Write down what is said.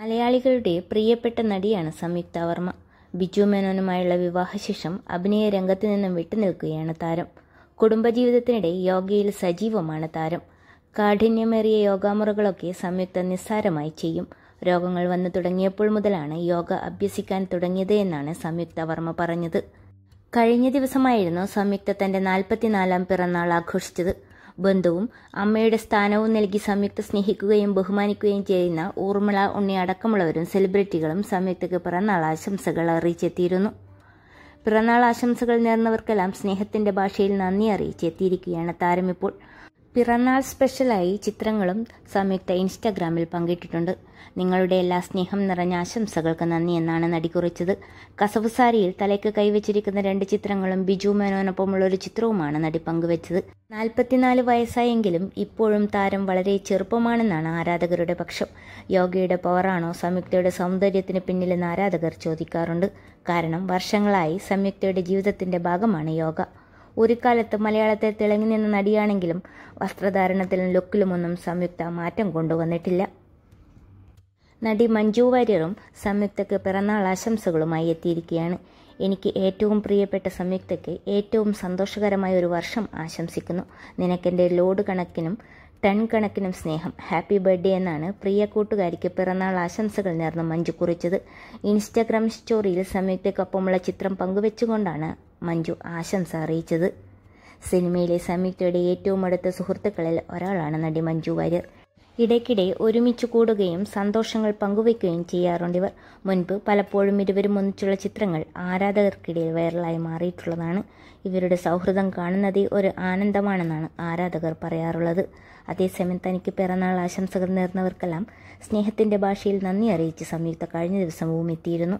മലയാളികളുടെ പ്രിയപ്പെട്ട നടിയാണ് സംയുക്ത വർമ്മ ബിജു മേനോനുമായുള്ള വിവാഹശേഷം അഭിനയ രംഗത്ത് നിന്നും വിട്ടുനിൽക്കുകയാണ് താരം കുടുംബജീവിതത്തിനിടെ യോഗയിൽ സജീവമാണ് താരം കാഠിന്യമേറിയ യോഗാമുറകളൊക്കെ സംയുക്ത നിസ്സാരമായി ചെയ്യും രോഗങ്ങൾ വന്നു തുടങ്ങിയപ്പോൾ മുതലാണ് യോഗ അഭ്യസിക്കാൻ തുടങ്ങിയത് എന്നാണ് സംയുക്ത വർമ്മ പറഞ്ഞത് കഴിഞ്ഞ ദിവസമായിരുന്നു സംയുക്ത തന്റെ നാൽപ്പത്തിനാലാം പിറന്നാൾ ആഘോഷിച്ചത് ബന്ധുവും അമ്മയുടെ സ്ഥാനവും നൽകി സംയുക്ത സ്നേഹിക്കുകയും ബഹുമാനിക്കുകയും ചെയ്യുന്ന ഊർമിള ഉണ്ണി അടക്കമുള്ളവരും സെലിബ്രിറ്റികളും സംയുക്തയ്ക്ക് പിറന്നാൾ ആശംസകൾ അറിയിച്ചെത്തിയിരുന്നു പിറന്നാൾ ആശംസകൾ നേർന്നവർക്കെല്ലാം സ്നേഹത്തിന്റെ ഭാഷയിൽ നന്ദി അറിയിച്ചെത്തിയിരിക്കുകയാണ് താരമിപ്പോൾ പിറന്നാൾ സ്പെഷ്യലായി ചിത്രങ്ങളും സംയുക്ത ഇൻസ്റ്റാഗ്രാമിൽ പങ്കിട്ടിട്ടുണ്ട് നിങ്ങളുടെ എല്ലാ സ്നേഹം നിറഞ്ഞ ആശംസകൾക്ക് നന്ദി എന്നാണ് നടി കുറിച്ചത് കസവുസാരിയിൽ തലയ്ക്ക് കൈവച്ചിരിക്കുന്ന രണ്ട് ചിത്രങ്ങളും ബിജു മേനോനൊപ്പമുള്ള ഒരു ചിത്രവുമാണ് നടി പങ്കുവച്ചത് നാൽപ്പത്തിനാല് വയസ്സായെങ്കിലും ഇപ്പോഴും താരം വളരെ ചെറുപ്പമാണെന്നാണ് ആരാധകരുടെ പക്ഷം യോഗയുടെ പവറാണോ സംയുക്തയുടെ സൗന്ദര്യത്തിന് പിന്നിലെന്ന് ആരാധകർ ചോദിക്കാറുണ്ട് കാരണം വർഷങ്ങളായി സംയുക്തയുടെ ജീവിതത്തിന്റെ ഭാഗമാണ് യോഗ ഒരു കാലത്ത് മലയാളത്തെ തിളങ്ങി നിന്ന നടിയാണെങ്കിലും വസ്ത്രധാരണത്തിലും ലുക്കിലുമൊന്നും സംയുക്ത മാറ്റം കൊണ്ടുവന്നിട്ടില്ല നടി മഞ്ജു വാര്യറും സംയുക്തയ്ക്ക് പിറന്നാൾ ആശംസകളുമായി എത്തിയിരിക്കുകയാണ് എനിക്ക് ഏറ്റവും പ്രിയപ്പെട്ട സംയുക്തയ്ക്ക് ഏറ്റവും സന്തോഷകരമായ ഒരു വർഷം ആശംസിക്കുന്നു നിനക്കെൻ്റെ ലോഡ് കണക്കിനും ടൺ കണക്കിനും സ്നേഹം ഹാപ്പി ബർത്ത്ഡേ എന്നാണ് പ്രിയ കൂട്ടുകാരിക്ക് പിറന്നാൾ ആശംസകൾ നേർന്ന് മഞ്ജു കുറിച്ചത് ഇൻസ്റ്റാഗ്രാം സ്റ്റോറിയിൽ സംയുക്തയ്ക്കൊപ്പമുള്ള ചിത്രം പങ്കുവെച്ചുകൊണ്ടാണ് മഞ്ജു ആശംസ അറിയിച്ചത് സിനിമയിലെ സംയുക്തയുടെ ഏറ്റവും അടുത്ത സുഹൃത്തുക്കളിൽ ഒരാളാണ് നടി മഞ്ജു വാര്യർ ഇടയ്ക്കിടെ ഒരുമിച്ച് കൂടുകയും സന്തോഷങ്ങൾ പങ്കുവയ്ക്കുകയും ചെയ്യാറുണ്ടിവർ മുൻപ് പലപ്പോഴും ഇരുവരും ഒന്നിച്ചുള്ള ചിത്രങ്ങൾ ആരാധകർക്കിടയിൽ വൈറലായി മാറിയിട്ടുള്ളതാണ് ഇവരുടെ സൗഹൃദം കാണുന്നതേ ഒരു ആനന്ദമാണെന്നാണ് ആരാധകർ പറയാറുള്ളത് അതേസമയം തനിക്ക് പിറന്നാൾ ആശംസകൾ നേർന്നവർക്കെല്ലാം സ്നേഹത്തിൻ്റെ ഭാഷയിൽ നന്ദി അറിയിച്ച് സംയുക്ത കഴിഞ്ഞ ദിവസവും എത്തിയിരുന്നു